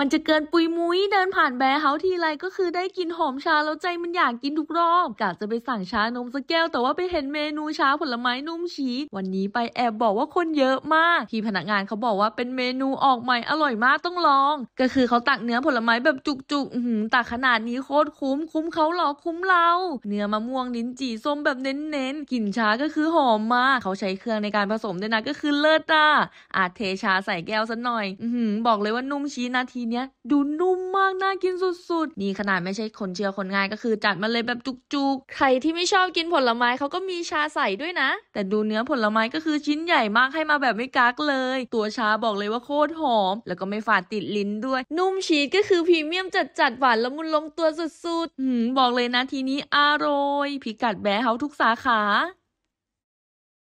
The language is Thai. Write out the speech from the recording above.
มันจะเกินปุยมุ้ยเดินผ่านแบร์เฮาทีไร ก็คือได้กินหอมชาแล้วใจมันอยากกินทุกรอบกะจะไปสั่งชานมสักแก้วแต่ว่าไปเห็นเมนูชาผลไม้นุ่มชีวันนี้ไปแอบบอกว่าคนเยอะมากพี่พนักงานเขาบอกว่าเป็นเมนูออกใหม่อร่อยมากต้องลอง ก็คือเขาตักเนื้อผลไม้แบบจุกๆตักขนาดนี้โคตรคุ้ม คุ้มเขาหรอคุ้มเรา เนื้อมะม่วงลิ้นจี่ส้มแบบเน้นๆกลิ่นชาก็คือหอมมาก เขาใช้เครื่องในการผสมด้วยนะก็คือเลิศจ้าอาจเทชาใส่แก้วสักหน่อยอืบอกเลยว่านุ่มชีนาทีเนี้ยดูนุ่มมากน่ากินสุดๆ นี่ขนาดไม่ใช่คนเชยร์คนง่ายก็คือจัดมาเลยแบบจุกๆ ใครที่ไม่ชอบกินผลไม้เขาก็มีชาใส่ด้วยนะ แต่ดูเนื้อผลไม้ก็คือชิ้นใหญ่มากให้มาแบบไม่กักเลย ตัวชาบอกเลยว่าโคตรหอม แล้วก็ไม่ฝาดติดลิ้นด้วย นุ่มชีสก็คือพรีเมียมจัดๆหวานละมุนลงตัวสุดๆบอกเลยนะทีนี้อร่อยพิกัดแบร์เฮาทุกสาขา